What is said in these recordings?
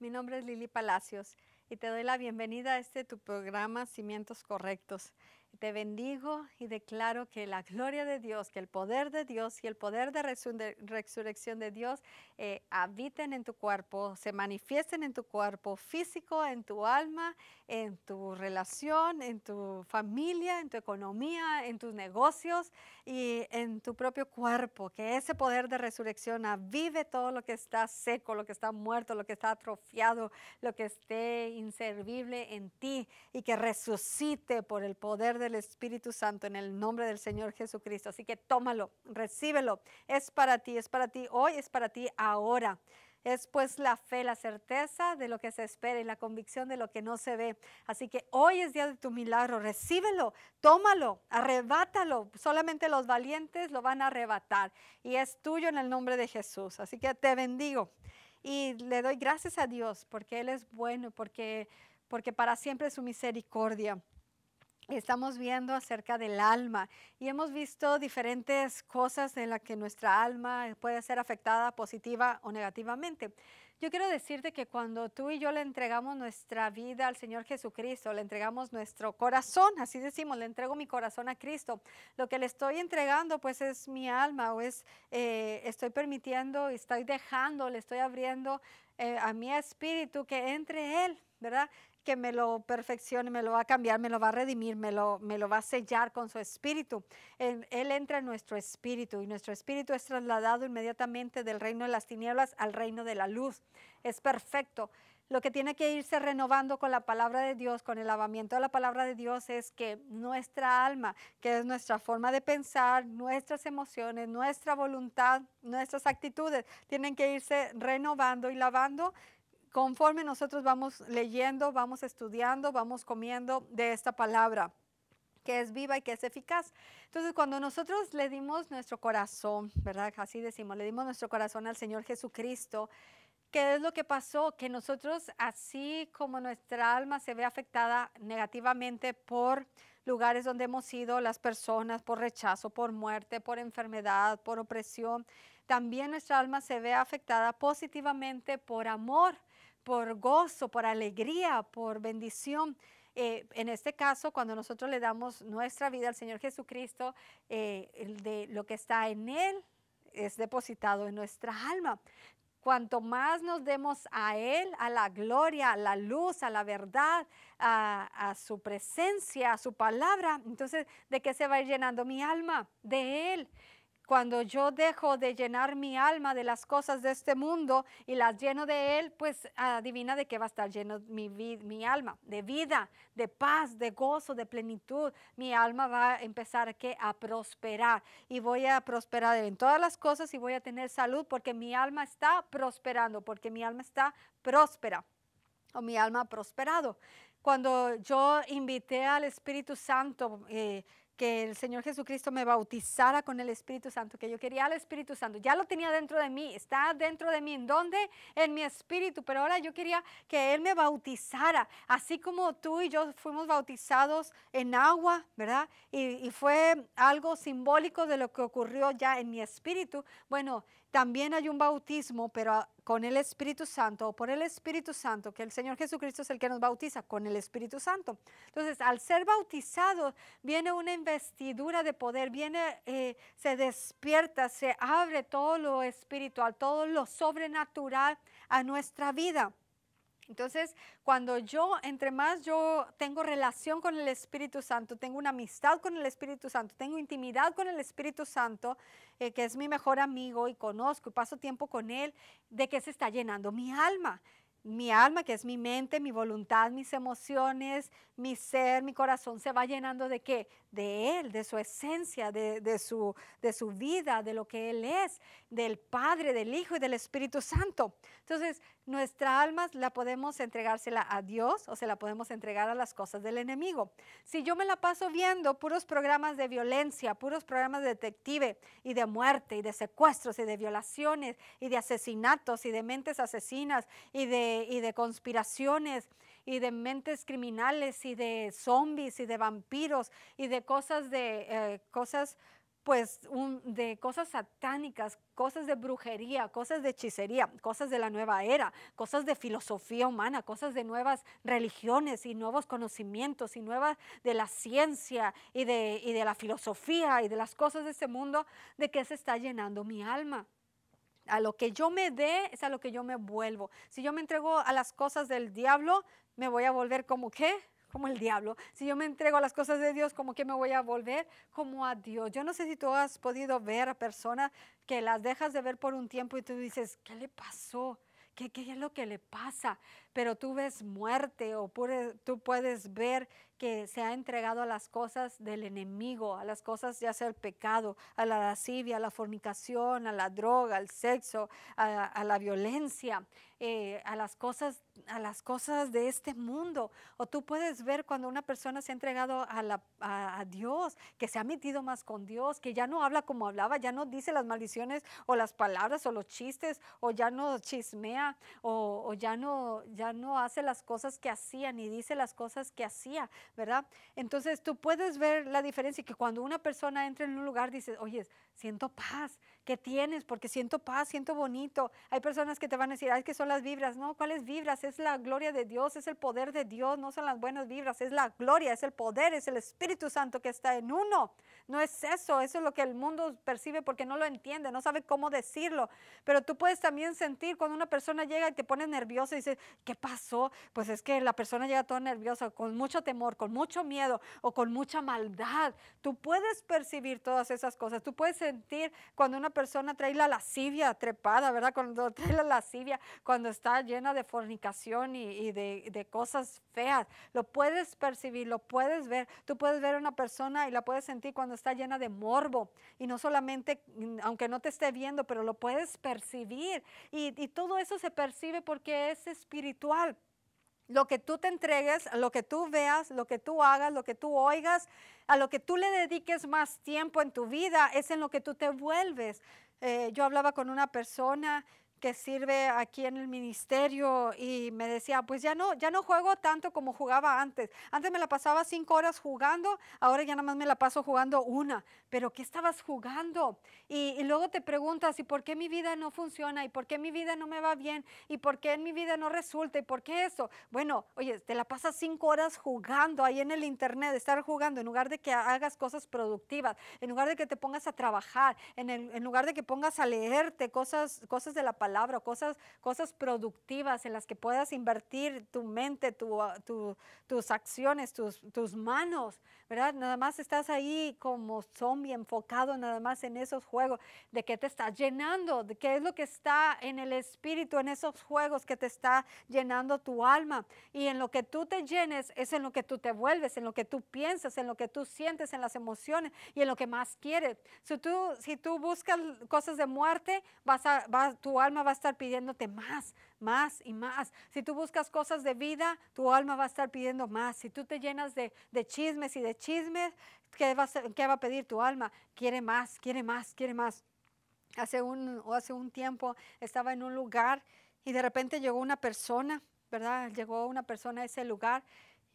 Mi nombre es Lili Palacios y te doy la bienvenida a este tu programa Cimientos Correctos. Te bendigo y declaro que la gloria de Dios, que el poder de Dios y el poder de, resurrección de Dios eh, habiten en tu cuerpo, se manifiesten en tu cuerpo físico, en tu alma, en tu relación, en tu familia, en tu economía, en tus negocios y en tu propio cuerpo. Que ese poder de resurrección avive todo lo que está seco, lo que está muerto, lo que está atrofiado, lo que esté inservible en ti y que resucite por el poder de Espíritu Santo en el nombre del Señor Jesucristo. Así que tómalo, recíbelo. Es para ti, es para ti hoy, es para ti ahora. Es pues la fe, la certeza de lo que se espera y la convicción de lo que no se ve. Así que hoy es día de tu milagro. Recíbelo, tómalo, arrebátalo. Solamente los valientes lo van a arrebatar. Y es tuyo en el nombre de Jesús. Así que te bendigo. Y le doy gracias a Dios porque Él es bueno, porque, porque para siempre es su misericordia. Estamos viendo acerca del alma y hemos visto diferentes cosas en la que nuestra alma puede ser afectada positiva o negativamente. Yo quiero decirte que cuando tú y yo le entregamos nuestra vida al Señor Jesucristo, le entregamos nuestro corazón, así decimos, le entrego mi corazón a Cristo, lo que le estoy entregando pues es mi alma o es, eh, estoy permitiendo, estoy dejando, le estoy abriendo eh, a mi espíritu que entre Él, ¿verdad? que me lo perfeccione, me lo va a cambiar, me lo va a redimir, me lo, me lo va a sellar con su espíritu. Él, él entra en nuestro espíritu y nuestro espíritu es trasladado inmediatamente del reino de las tinieblas al reino de la luz. Es perfecto. Lo que tiene que irse renovando con la palabra de Dios, con el lavamiento de la palabra de Dios, es que nuestra alma, que es nuestra forma de pensar, nuestras emociones, nuestra voluntad, nuestras actitudes, tienen que irse renovando y lavando conforme nosotros vamos leyendo, vamos estudiando, vamos comiendo de esta palabra que es viva y que es eficaz. Entonces, cuando nosotros le dimos nuestro corazón, ¿verdad? Así decimos, le dimos nuestro corazón al Señor Jesucristo, ¿qué es lo que pasó? Que nosotros, así como nuestra alma se ve afectada negativamente por lugares donde hemos ido las personas, por rechazo, por muerte, por enfermedad, por opresión, también nuestra alma se ve afectada positivamente por amor por gozo, por alegría, por bendición. Eh, en este caso, cuando nosotros le damos nuestra vida al Señor Jesucristo, eh, de lo que está en Él es depositado en nuestra alma. Cuanto más nos demos a Él, a la gloria, a la luz, a la verdad, a, a su presencia, a su palabra, entonces, ¿de qué se va a ir llenando mi alma? De Él. Cuando yo dejo de llenar mi alma de las cosas de este mundo y las lleno de Él, pues adivina de qué va a estar lleno mi, mi alma, de vida, de paz, de gozo, de plenitud. Mi alma va a empezar que a prosperar y voy a prosperar en todas las cosas y voy a tener salud porque mi alma está prosperando, porque mi alma está próspera o mi alma ha prosperado. Cuando yo invité al Espíritu Santo, eh, que el Señor Jesucristo me bautizara con el Espíritu Santo, que yo quería al Espíritu Santo. Ya lo tenía dentro de mí, está dentro de mí. ¿En dónde? En mi espíritu. Pero ahora yo quería que Él me bautizara, así como tú y yo fuimos bautizados en agua, ¿verdad? Y, y fue algo simbólico de lo que ocurrió ya en mi espíritu. Bueno, también hay un bautismo, pero ah, con el Espíritu Santo o por el Espíritu Santo, que el Señor Jesucristo es el que nos bautiza con el Espíritu Santo. Entonces, al ser bautizado viene una investidura de poder, viene, eh, se despierta, se abre todo lo espiritual, todo lo sobrenatural a nuestra vida. Entonces, cuando yo, entre más yo tengo relación con el Espíritu Santo, tengo una amistad con el Espíritu Santo, tengo intimidad con el Espíritu Santo, eh, que es mi mejor amigo y conozco y paso tiempo con él, de qué se está llenando mi alma. Mi alma, que es mi mente, mi voluntad, mis emociones, mi ser, mi corazón, se va llenando de qué? de Él, de su esencia, de, su, de su vida, de lo que Él es, del Padre, del Hijo y del Espíritu Santo. Entonces, nuestra alma la podemos entregársela a Dios o se la podemos entregar a las cosas del enemigo. Si yo me la paso viendo puros programas de violencia, puros programas de detective y de muerte y de secuestros y de violaciones y de asesinatos y de mentes asesinas y de, y de conspiraciones y de mentes criminales y de zombies y de vampiros y de cosas de eh, cosas pues de cosas satánicas, cosas de brujería, cosas de hechicería, cosas de la nueva era, cosas de filosofía humana, cosas de nuevas religiones y nuevos conocimientos y nuevas de la ciencia y de, y de la filosofía y de las cosas de este mundo, de que se está llenando mi alma. A lo que yo me dé es a lo que yo me vuelvo. Si yo me entrego a las cosas del diablo, me voy a volver como qué? Como el diablo. Si yo me entrego a las cosas de Dios, como que me voy a volver como a Dios. Yo no sé si tú has podido ver a personas que las dejas de ver por un tiempo y tú dices, ¿qué le pasó? ¿Qué, qué es lo que le pasa? Pero tú ves muerte o tú puedes ver que se ha entregado a las cosas del enemigo, a las cosas ya sea el pecado, a la lascivia, a la fornicación, a la droga, al sexo, a, la violencia, eh, a, las cosas, a las cosas de este mundo. O tú puedes ver cuando una persona se ha entregado a, a, Dios, que se ha metido más con Dios, que ya no habla como hablaba, ya no dice las maldiciones o las palabras o los chistes, o ya no chismea, o, ya, no, ya no hace las cosas que hacía, ni dice las cosas que hacía ¿verdad? Entonces tú puedes ver la diferencia que cuando una persona entra en un lugar dices, oye, siento paz. que tienes? Porque siento paz, siento bonito. Hay personas que te van a decir, ay, que son las vibras. No, ¿cuáles vibras? Es la gloria de Dios, es el poder de Dios, no son las buenas vibras, es la gloria, es el poder, es el Espíritu Santo que está en uno. No es eso, eso es lo que el mundo percibe porque no lo entiende, no sabe cómo decirlo. Pero tú puedes también sentir cuando una persona llega y te pone nerviosa y dices, ¿qué pasó? Pues es que la persona llega todo nerviosa, con mucho temor, con mucho miedo o con mucha maldad. Tú puedes percibir todas esas cosas, tú puedes sentir cuando una persona trae la lascivia trepada, ¿verdad? Cuando trae la lascivia, cuando está llena de fornicación y, de, cosas feas. Lo puedes percibir, lo puedes ver. Tú puedes ver a una persona y la puedes sentir cuando está llena de morbo. Y no solamente, mm, aunque no te esté viendo, pero lo puedes percibir. Y, y todo eso se percibe porque es espiritual. Lo que tú te entregues, lo que tú veas, lo que tú hagas, lo que tú oigas, a lo que tú le dediques más tiempo en tu vida, es en lo que tú te vuelves. Eh, yo hablaba con una persona que sirve aquí en el ministerio y me decía, pues ya no, ya no juego tanto como jugaba antes. Antes me la pasaba cinco horas jugando, ahora ya nada más me la paso jugando una. Pero ¿qué estabas jugando? Y, luego te preguntas, ¿y por qué mi vida no funciona? ¿Y por qué mi vida no me va bien? ¿Y por qué en mi vida no resulta? ¿Y por qué eso? Bueno, oye, te la pasas cinco horas jugando ahí en el internet, estar jugando, en lugar de que hagas cosas productivas, en lugar de que te pongas a trabajar, en, lugar de que pongas a leerte cosas, cosas de la palabra cosas, cosas productivas en las que puedas invertir tu mente, ah, tu, tus acciones, tus, tus manos, ¿verdad? Nada más estás ahí como zombie enfocado nada más en esos juegos, de qué te está llenando, de qué es lo que está en el espíritu, en esos juegos que te está llenando tu alma. Y en lo que tú te llenes es en lo que tú te vuelves, en lo que tú piensas, en lo que tú sientes, en las emociones y en lo que más quieres. Si tú, si tú buscas cosas de muerte, vas a, tu alma va a estar pidiéndote más, más y más. Si tú buscas cosas de vida, tu alma va a estar pidiendo más. Si tú te llenas de, chismes y de chismes, ¿qué va, a, va a pedir tu alma? Quiere más, quiere más, quiere más. Hace un, o hace un tiempo estaba en un lugar y de repente llegó una persona, ¿verdad? Llegó una persona a ese lugar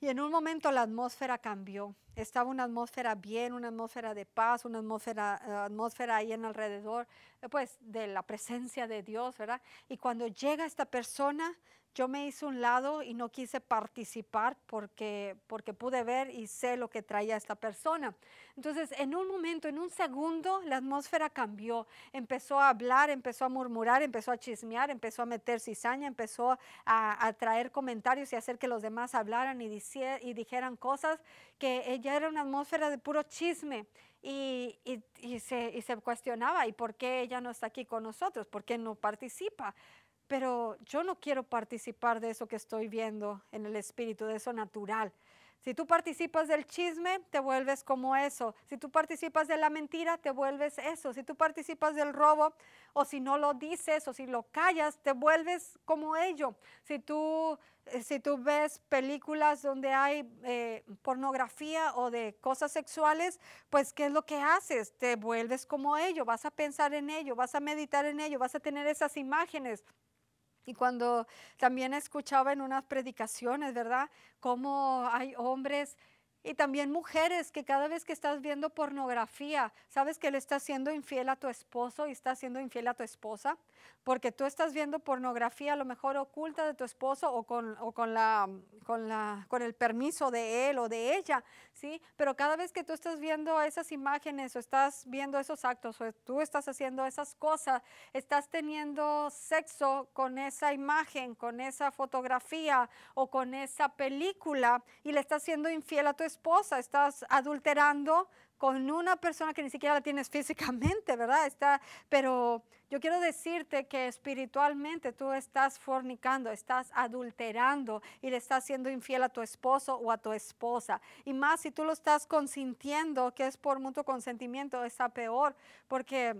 y en un momento la atmósfera cambió. Estaba una atmósfera bien, una atmósfera de paz, una atmósfera, eh, atmósfera ahí en alrededor, eh, pues de la presencia de Dios, ¿verdad? Y cuando llega esta persona, yo me hice un lado y no quise participar porque, porque pude ver y sé lo que traía esta persona. Entonces, en un momento, en un segundo, la atmósfera cambió. Empezó a hablar, empezó a murmurar, empezó a chismear, empezó a meter cizaña, empezó a, traer comentarios y hacer que los demás hablaran y, dijeran cosas que ella era una atmósfera de puro chisme. y se cuestionaba, ¿y por qué ella no está aquí con nosotros? ¿Por qué no participa? pero yo no quiero participar de eso que estoy viendo en el espíritu, de eso natural. Si tú participas del chisme, te vuelves como eso. Si tú participas de la mentira, te vuelves eso. Si tú participas del robo, o si no lo dices, o si lo callas, te vuelves como ello. Si tú, eh, si tú ves películas donde hay eh, pornografía o de cosas sexuales, pues ¿qué es lo que haces? Te vuelves como ello, vas a pensar en ello, vas a meditar en ello, vas a tener esas imágenes. Y cuando también escuchaba en unas predicaciones, ¿verdad? Cómo hay hombres y también mujeres que cada vez que estás viendo pornografía, sabes que le estás siendo infiel a tu esposo y estás siendo infiel a tu esposa, porque tú estás viendo pornografía a lo mejor oculta de tu esposo o con, o con, la, con, la, con el permiso de él o de ella, ¿sí? Pero cada vez que tú estás viendo esas imágenes o estás viendo esos actos o tú estás haciendo esas cosas, estás teniendo sexo con esa imagen, con esa fotografía o con esa película y le estás siendo infiel a tu esposa estás adulterando con una persona que ni siquiera la tienes físicamente, ¿verdad? Está, pero yo quiero decirte que espiritualmente tú estás fornicando, estás adulterando y le estás siendo infiel a tu esposo o a tu esposa. Y más si tú lo estás consintiendo, que es por mutuo consentimiento, está peor, porque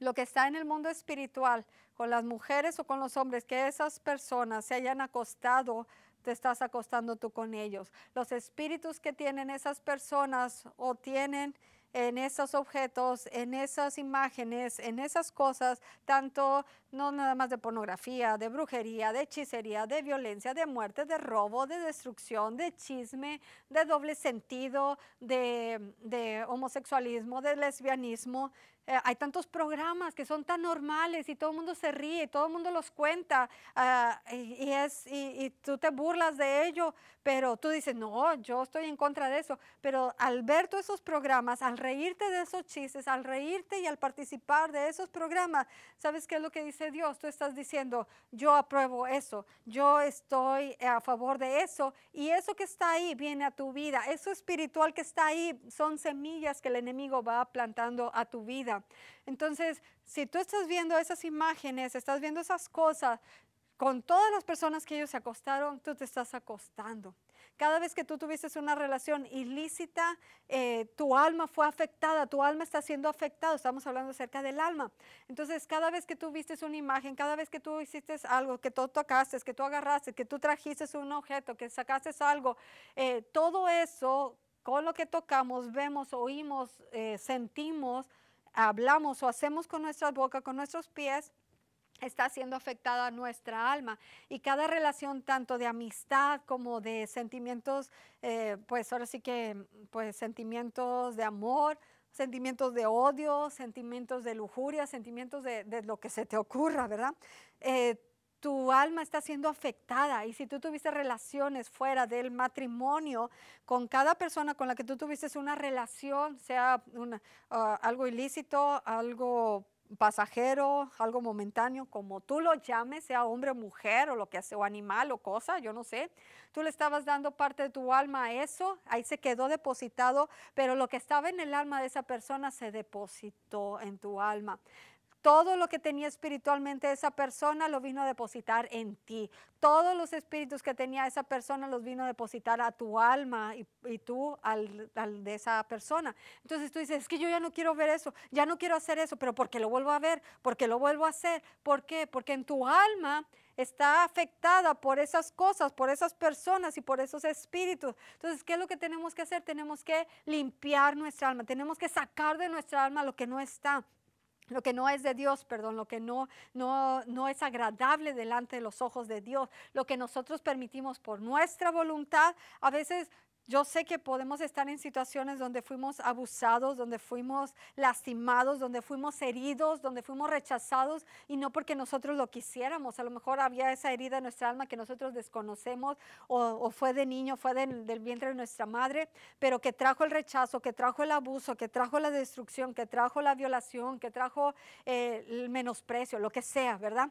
lo que está en el mundo espiritual con las mujeres o con los hombres, que esas personas se hayan acostado te estás acostando tú con ellos. Los espíritus que tienen esas personas o tienen en esos objetos, en esas imágenes, en esas cosas, tanto no nada más de pornografía, de brujería, de hechicería, de violencia, de muerte, de robo, de destrucción, de chisme, de doble sentido, de, homosexualismo, de lesbianismo. Eh, hay tantos programas que son tan normales y todo el mundo se ríe, todo el mundo los cuenta ah, y, es, y, tú te burlas de ello, pero tú dices, no, yo estoy en contra de eso. Pero al ver todos esos programas, al reírte de esos chistes, al reírte y al participar de esos programas, ¿sabes qué es lo que dice Dios, tú estás diciendo, yo apruebo eso, yo estoy a favor de eso, y eso que está ahí viene a tu vida, eso espiritual que está ahí son semillas que el enemigo va plantando a tu vida. Entonces, si tú estás viendo esas imágenes, estás viendo esas cosas, con todas las personas que ellos se acostaron, tú te estás acostando. Cada vez que tú tuviste una relación ilícita, eh, tu alma fue afectada, tu alma está siendo afectada. Estamos hablando acerca del alma. Entonces, cada vez que tú viste una imagen, cada vez que tú hiciste algo, que tú tocaste, que tú agarraste, que tú trajiste un objeto, que sacaste algo, eh, todo eso con lo que tocamos, vemos, oímos, eh, sentimos, hablamos o hacemos con nuestra boca, con nuestros pies, está siendo afectada nuestra alma y cada relación tanto de amistad como de sentimientos, eh, pues ahora sí que, pues sentimientos de amor, sentimientos de odio, sentimientos de lujuria, sentimientos de, lo que se te ocurra, ¿verdad? Eh, tu alma está siendo afectada y si tú tuviste relaciones fuera del matrimonio con cada persona con la que tú tuviste una relación, sea ah, algo ilícito, algo pasajero, algo momentáneo, como tú lo llames, sea hombre o mujer o lo que sea, o animal o cosa, yo no sé. Tú le estabas dando parte de tu alma a eso, ahí se quedó depositado, pero lo que estaba en el alma de esa persona se depositó en tu alma. Todo lo que tenía espiritualmente esa persona lo vino a depositar en ti. Todos los espíritus que tenía esa persona los vino a depositar a tu alma y, tú al, de esa persona. Entonces tú dices, es que yo ya no quiero ver eso, ya no quiero hacer eso, pero ¿por qué lo vuelvo a ver? ¿Por qué lo vuelvo a hacer? ¿Por qué? Porque en tu alma está afectada por esas cosas, por esas personas y por esos espíritus. Entonces, ¿qué es lo que tenemos que hacer? Tenemos que limpiar nuestra alma, tenemos que sacar de nuestra alma lo que no está lo que no es de Dios, perdón, lo que no, no, no es agradable delante de los ojos de Dios, lo que nosotros permitimos por nuestra voluntad, a veces yo sé que podemos estar en situaciones donde fuimos abusados, donde fuimos lastimados, donde fuimos heridos, donde fuimos rechazados y no porque nosotros lo quisiéramos. A lo mejor había esa herida en nuestra alma que nosotros desconocemos o, fue de niño, fue del vientre de nuestra madre, pero que trajo el rechazo, que trajo el abuso, que trajo la destrucción, que trajo la violación, que trajo eh, el menosprecio, lo que sea, ¿verdad?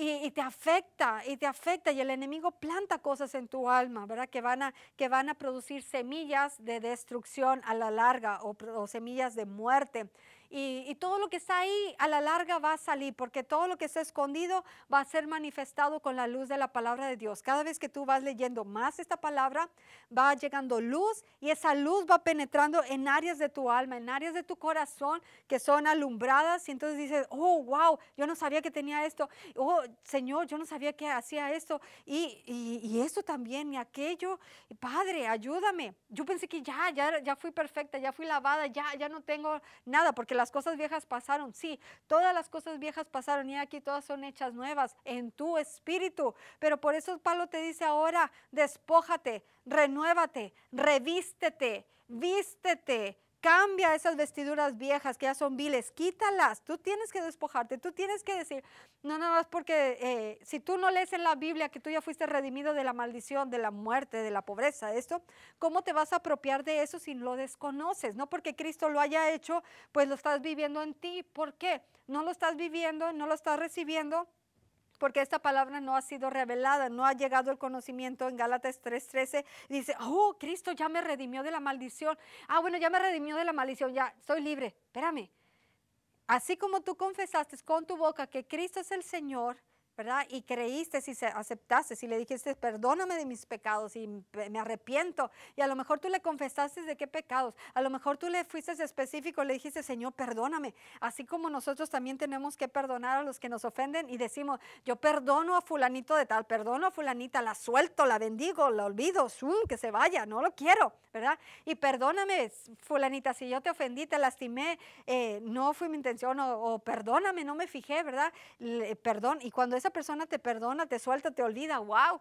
y, te afecta, y te afecta, y el enemigo planta cosas en tu alma, ¿verdad? Que van a, que van a producir semillas de destrucción a la larga o semillas de muerte. Y, todo lo que está ahí a la larga va a salir, porque todo lo que está escondido va a ser manifestado con la luz de la palabra de Dios. Cada vez que tú vas leyendo más esta palabra, va llegando luz y esa luz va penetrando en áreas de tu alma, en áreas de tu corazón que son alumbradas. Y entonces dices, oh, wow, yo no sabía que tenía esto. Oh, Señor, yo no sabía que hacía esto. Y, y, esto también, y aquello. Padre, ayúdame. Yo pensé que ya, ya, ya fui perfecta, ya fui lavada, ya, ya no tengo nada, porque las cosas viejas pasaron, sí, todas las cosas viejas pasaron y aquí todas son hechas nuevas en tu espíritu. Pero por eso Pablo te dice ahora, despójate, renuévate, revístete, vístete Cambia esas vestiduras viejas que ya son viles, quítalas. Tú tienes que despojarte, tú tienes que decir, no nada más porque eh, si tú no lees en la Biblia que tú ya fuiste redimido de la maldición, de la muerte, de la pobreza, esto, ¿cómo te vas a apropiar de eso si lo desconoces? No porque Cristo lo haya hecho, pues lo estás viviendo en ti. ¿Por qué? No lo estás viviendo, no lo estás recibiendo porque esta palabra no ha sido revelada, no ha llegado el conocimiento en Gálatas 3:13. Dice, oh, Cristo ya me redimió de la maldición. Ah, bueno, ya me redimió de la maldición, ya estoy libre. Espérame. Así como tú confesaste con tu boca que Cristo es el Señor ¿verdad? Y creíste si aceptaste, si le dijiste, perdóname de mis pecados y me arrepiento. Y a lo mejor tú le confesaste de qué pecados. A lo mejor tú le fuiste específico, le dijiste, Señor, perdóname. Así como nosotros también tenemos que perdonar a los que nos ofenden y decimos, yo perdono a fulanito de tal, perdono a fulanita, la suelto, la bendigo, la olvido, zoom, que se vaya, no lo quiero, ¿verdad? Y perdóname, fulanita, si yo te ofendí, te lastimé, eh, no fue mi intención, o, perdóname, no me fijé, ¿verdad? perdón. Y cuando esa persona te perdona, te suelta, te olvida, wow,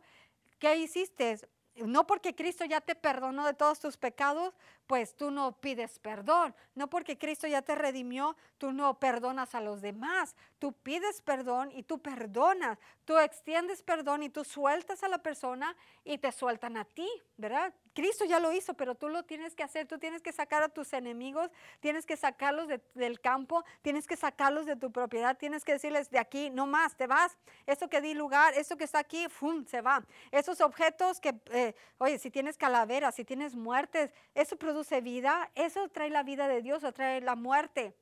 ¿qué hiciste? No porque Cristo ya te perdonó de todos tus pecados, pues tú no pides perdón. No porque Cristo ya te redimió, tú no perdonas a los demás. Tú pides perdón y tú perdonas. Tú extiendes perdón y tú sueltas a la persona y te sueltan a ti, ¿verdad? Cristo ya lo hizo, pero tú lo tienes que hacer. Tú tienes que sacar a tus enemigos, tienes que sacarlos del campo, tienes que sacarlos de tu propiedad, tienes que decirles de aquí, no más, te vas. Eso que di lugar, eso que está aquí, ¡fum! se va. Esos objetos que, eh, oye, si tienes calaveras, si tienes muertes, eso produce vida, eso trae la vida de Dios o trae la muerte.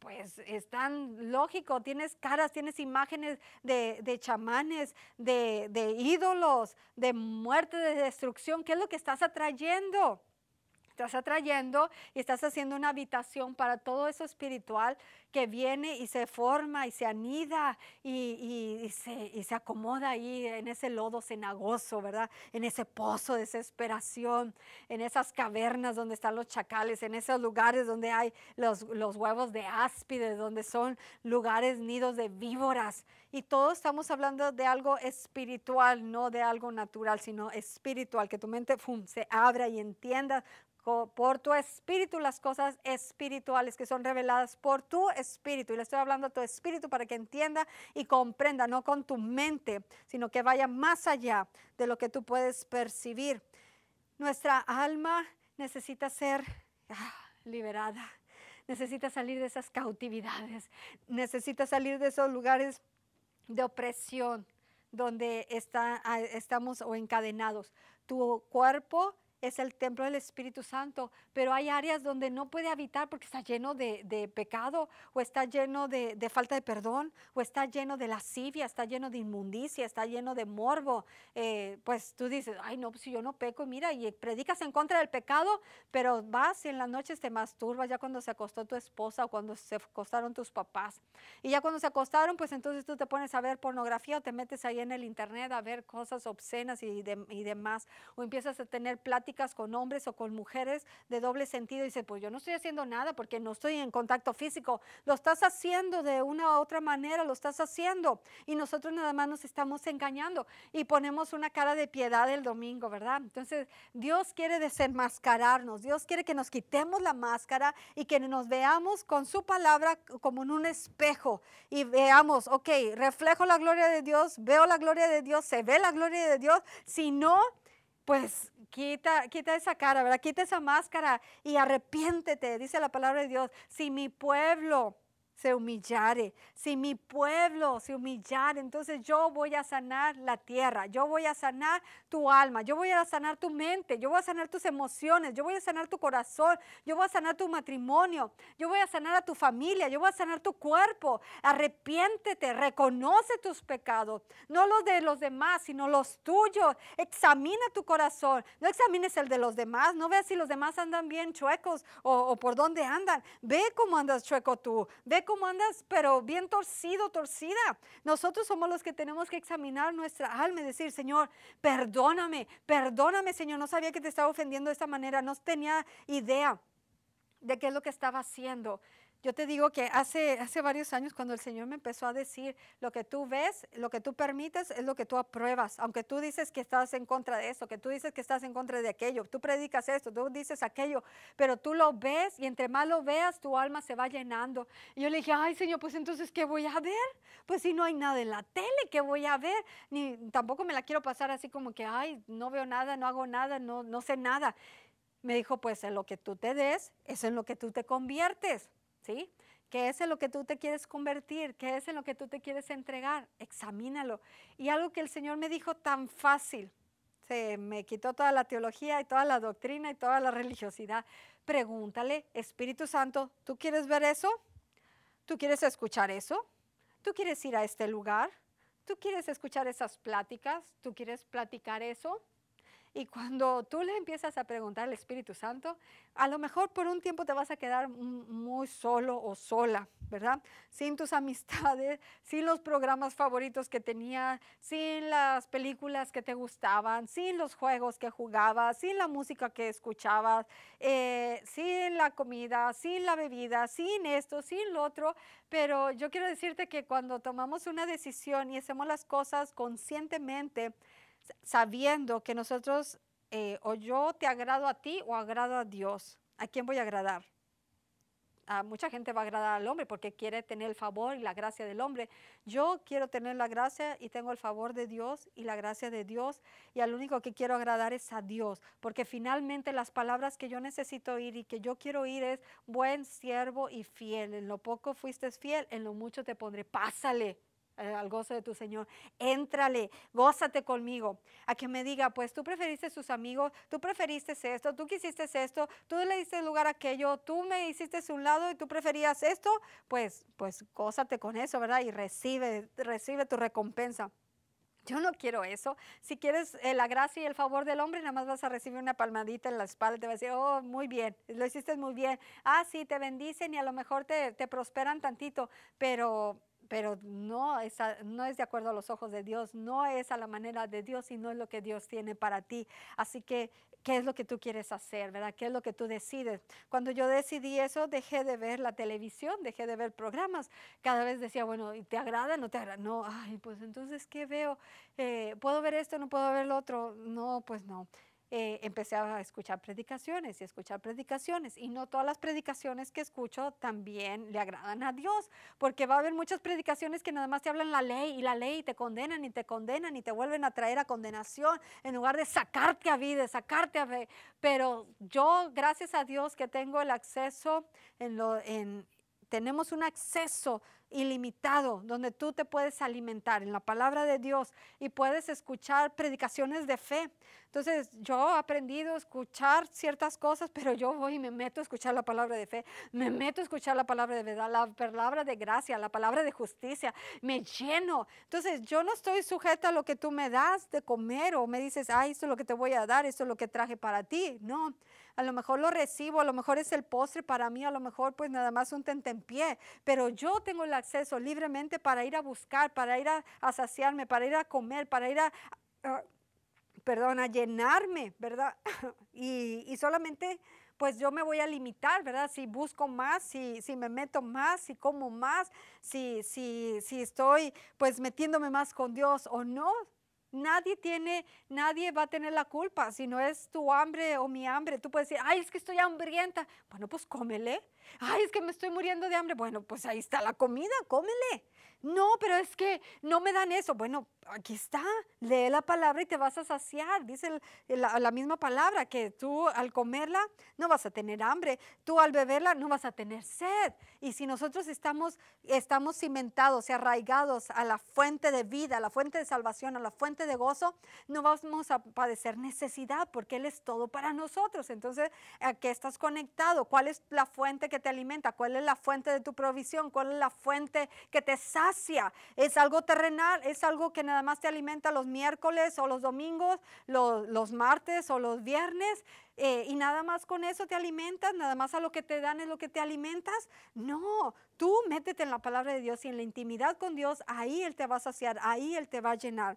Pues es tan lógico, tienes caras, tienes imágenes de, chamanes, de, de ídolos, de muerte, de destrucción. ¿Qué es lo que estás atrayendo? estás atrayendo y estás haciendo una habitación para todo eso espiritual que viene y se forma y se anida y, y, se, y se, acomoda ahí en ese lodo cenagoso, ¿verdad? En ese pozo de desesperación, en esas cavernas donde están los chacales, en esos lugares donde hay los, los huevos de áspides, donde son lugares nidos de víboras. Y todos estamos hablando de algo espiritual, no de algo natural, sino espiritual, que tu mente se abra y entienda por tu espíritu las cosas espirituales que son reveladas por tu espíritu. Y le estoy hablando a tu espíritu para que entienda y comprenda, no con tu mente, sino que vaya más allá de lo que tú puedes percibir. Nuestra alma necesita ser ah, liberada, necesita salir de esas cautividades, necesita salir de esos lugares de opresión donde está, ah, estamos o encadenados. Tu cuerpo es el templo del Espíritu Santo, pero hay áreas donde no puede habitar porque está lleno de, pecado o está lleno de, falta de perdón o está lleno de lascivia, está lleno de inmundicia, está lleno de morbo. Eh, pues tú dices, ay no, pues si yo no peco, mira, y predicas en contra del pecado, pero vas y en las noches te masturbas ya cuando se acostó tu esposa o cuando se acostaron tus papás. Y ya cuando se acostaron, pues entonces tú te pones a ver pornografía o te metes ahí en el internet a ver cosas obscenas y, y demás o empiezas a tener pláticas con hombres o con mujeres de doble sentido y dice, pues yo no estoy haciendo nada porque no estoy en contacto físico. Lo estás haciendo de una u otra manera, lo estás haciendo. Y nosotros nada más nos estamos engañando y ponemos una cara de piedad el domingo, ¿verdad? Entonces, Dios quiere desenmascararnos, Dios quiere que nos quitemos la máscara y que nos veamos con su palabra como en un espejo y veamos, ok, reflejo la gloria de Dios, veo la gloria de Dios, se ve la gloria de Dios. Si no, pues quita, quita esa cara, ¿verdad? Quita esa máscara y arrepiéntete, dice la palabra de Dios. Si mi pueblo, se humillare, si mi pueblo se humillare, entonces yo voy a sanar la tierra, yo voy a sanar tu alma, yo voy a sanar tu mente, yo voy a sanar tus emociones, yo voy a sanar tu corazón, yo voy a sanar tu matrimonio, yo voy a sanar a tu familia, yo voy a sanar tu cuerpo. Arrepiéntete, reconoce tus pecados, no los de los demás, sino los tuyos. Examina tu corazón, no examines el de los demás, no veas si los demás andan bien chuecos o, por dónde andan. Ve cómo andas chueco tú, ve cómo andas, pero bien torcido, torcida. Nosotros somos los que tenemos que examinar nuestra alma y decir, Señor, perdóname, perdóname, Señor. No sabía que te estaba ofendiendo de esta manera, no tenía idea de qué es lo que estaba haciendo. Yo te digo que hace, hace varios años cuando el Señor me empezó a decir, lo que tú ves, lo que tú permites es lo que tú apruebas, aunque tú dices que estás en contra de eso, que tú dices que estás en contra de aquello, tú predicas esto, tú dices aquello, pero tú lo ves y entre más lo veas tu alma se va llenando. Y yo le dije, ay Señor, pues entonces, ¿qué voy a ver? Pues si no hay nada en la tele, ¿qué voy a ver? Ni tampoco me la quiero pasar así como que, ay, no veo nada, no hago nada, no, no sé nada. Me dijo, pues en lo que tú te des, es en lo que tú te conviertes. ¿sí? ¿Qué es en lo que tú te quieres convertir? ¿Qué es en lo que tú te quieres entregar? Examínalo. Y algo que el Señor me dijo tan fácil, se me quitó toda la teología y toda la doctrina y toda la religiosidad. Pregúntale, Espíritu Santo, ¿tú quieres ver eso? ¿Tú quieres escuchar eso? ¿Tú quieres ir a este lugar? ¿Tú quieres escuchar esas pláticas? ¿Tú quieres platicar eso? Y cuando tú le empiezas a preguntar al Espíritu Santo, a lo mejor por un tiempo te vas a quedar muy solo o sola, ¿verdad? Sin tus amistades, sin los programas favoritos que tenías, sin las películas que te gustaban, sin los juegos que jugabas, sin la música que escuchabas, eh, sin la comida, sin la bebida, sin esto, sin lo otro. Pero yo quiero decirte que cuando tomamos una decisión y hacemos las cosas conscientemente, sabiendo que nosotros eh, o yo te agrado a ti o agrado a Dios. ¿A quién voy a agradar? A mucha gente va a agradar al hombre porque quiere tener el favor y la gracia del hombre. Yo quiero tener la gracia y tengo el favor de Dios y la gracia de Dios y al único que quiero agradar es a Dios, porque finalmente las palabras que yo necesito oír y que yo quiero oír es buen siervo y fiel. En lo poco fuiste fiel, en lo mucho te pondré. Pásale. Eh, al gozo de tu Señor. Éntrale, gózate conmigo. A que me diga, pues tú preferiste sus amigos, tú preferiste esto, tú quisiste esto, tú le diste lugar a aquello, tú me hiciste un lado y tú preferías esto, pues, pues gózate con eso, ¿verdad? Y recibe, recibe tu recompensa. Yo no quiero eso. Si quieres eh, la gracia y el favor del hombre, nada más vas a recibir una palmadita en la espalda. Te va a decir, oh, muy bien, lo hiciste muy bien. Ah, sí, te bendicen y a lo mejor te, te prosperan tantito, pero pero no es, no es de acuerdo a los ojos de Dios, no es a la manera de Dios y no es lo que Dios tiene para ti. Así que, ¿qué es lo que tú quieres hacer, verdad? ¿Qué es lo que tú decides? Cuando yo decidí eso, dejé de ver la televisión, dejé de ver programas. Cada vez decía, bueno, ¿te agrada? ¿No te agrada? No, ay, pues entonces, ¿qué veo? Eh, ¿Puedo ver esto? ¿No puedo ver lo otro? No, pues no. Eh, empecé a escuchar predicaciones y escuchar predicaciones. Y no todas las predicaciones que escucho también le agradan a Dios, porque va a haber muchas predicaciones que nada más te hablan la ley y la ley te condenan y te condenan y te vuelven a traer a condenación en lugar de sacarte a vida, sacarte a fe. Pero yo, gracias a Dios que tengo el acceso en lo... En, tenemos un acceso ilimitado, donde tú te puedes alimentar en la palabra de Dios y puedes escuchar predicaciones de fe. Entonces, yo he aprendido a escuchar ciertas cosas, pero yo voy y me meto a escuchar la palabra de fe, me meto a escuchar la palabra de verdad, la palabra de gracia, la palabra de justicia, me lleno. Entonces, yo no estoy sujeta a lo que tú me das de comer o me dices, ah, esto es lo que te voy a dar, esto es lo que traje para ti. No, a lo mejor lo recibo, a lo mejor es el postre para mí, a lo mejor pues nada más un tentempié, pero yo tengo el acceso libremente para ir a buscar, para ir a, saciarme, para ir a comer, para ir a... Ah, perdón, a llenarme, ¿verdad? y, solamente pues yo me voy a limitar, ¿verdad? Si busco más, si, si me meto más, si como más, si, si, si estoy pues metiéndome más con Dios o no, Nadie tiene, nadie va a tener la culpa si no es tu hambre o mi hambre. Tú puedes decir, ay, es que estoy hambrienta. Bueno, pues cómele. Ay, es que me estoy muriendo de hambre. Bueno, pues ahí está la comida, cómele. No, pero es que no me dan eso. Bueno, aquí está, lee la palabra y te vas a saciar. Dice eh, la, misma palabra que tú al comerla no vas a tener hambre, tú al beberla no vas a tener sed. Y si nosotros estamos, estamos cimentados y arraigados a la fuente de vida, a la fuente de salvación, a la fuente de gozo, no vamos a padecer necesidad porque Él es todo para nosotros. Entonces, ¿a qué estás conectado? ¿Cuál es la fuente que te alimenta? ¿Cuál es la fuente de tu provisión? ¿Cuál es la fuente que te salva? es algo terrenal, es algo que nada más te alimenta los miércoles o los domingos, los, martes o los viernes, eh, y nada más con eso te alimentas, nada más a lo que te dan es lo que te alimentas. No, tú métete en la palabra de Dios y en la intimidad con Dios, ahí Él te va a saciar, ahí Él te va a llenar.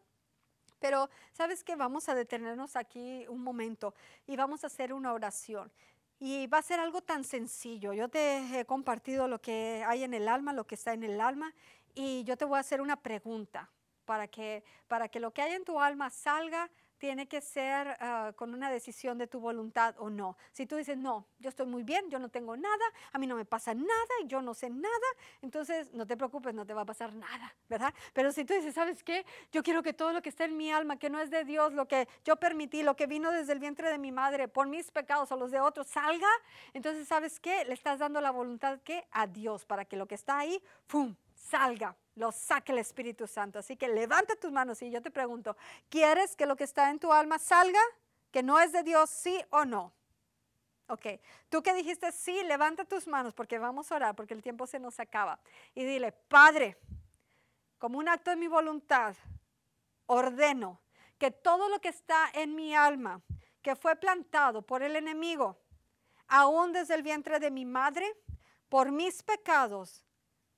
Pero, ¿sabes que Vamos a detenernos aquí un momento y vamos a hacer una oración. Y va a ser algo tan sencillo. Yo te he compartido lo que hay en el alma, lo que está en el alma, y yo te voy a hacer una pregunta para que, para que lo que hay en tu alma salga tiene que ser ah, con una decisión de tu voluntad o no. Si tú dices, no, yo estoy muy bien, yo no tengo nada, a mí no me pasa nada, yo no sé nada, entonces no te preocupes, no te va a pasar nada, ¿verdad? Pero si tú dices, ¿sabes qué? Yo quiero que todo lo que está en mi alma, que no es de Dios, lo que yo permití, lo que vino desde el vientre de mi madre, por mis pecados o los de otros, salga, entonces, ¿sabes qué? Le estás dando la voluntad que a Dios, para que lo que está ahí, ¡fum! salga, lo saque el Espíritu Santo. Así que levanta tus manos y yo te pregunto, ¿quieres que lo que está en tu alma salga? ¿Que no es de Dios, sí o no? Ok, tú que dijiste sí, levanta tus manos porque vamos a orar, porque el tiempo se nos acaba. Y dile, Padre, como un acto de mi voluntad, ordeno que todo lo que está en mi alma, que fue plantado por el enemigo, aún desde el vientre de mi madre, por mis pecados,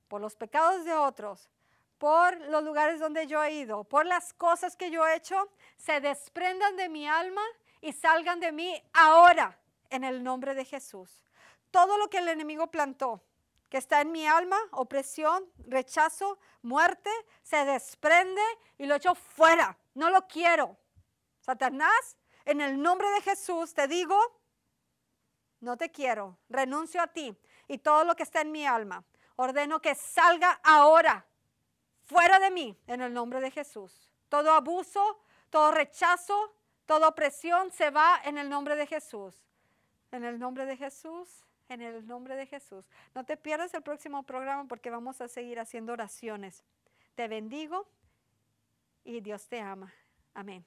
por los pecados de otros, por los lugares donde yo he ido, por las cosas que yo he hecho, se desprendan de mi alma y salgan de mí ahora en el nombre de Jesús. Todo lo que el enemigo plantó, que está en mi alma, opresión, rechazo, muerte, se desprende y lo echo fuera. No lo quiero. Satanás, en el nombre de Jesús te digo, no te quiero, renuncio a ti y todo lo que está en mi alma ordeno que salga ahora, fuera de mí, en el nombre de Jesús. Todo abuso, todo rechazo, toda opresión se va en el nombre de Jesús. En el nombre de Jesús, en el nombre de Jesús. No te pierdas el próximo programa porque vamos a seguir haciendo oraciones. Te bendigo y Dios te ama. Amén.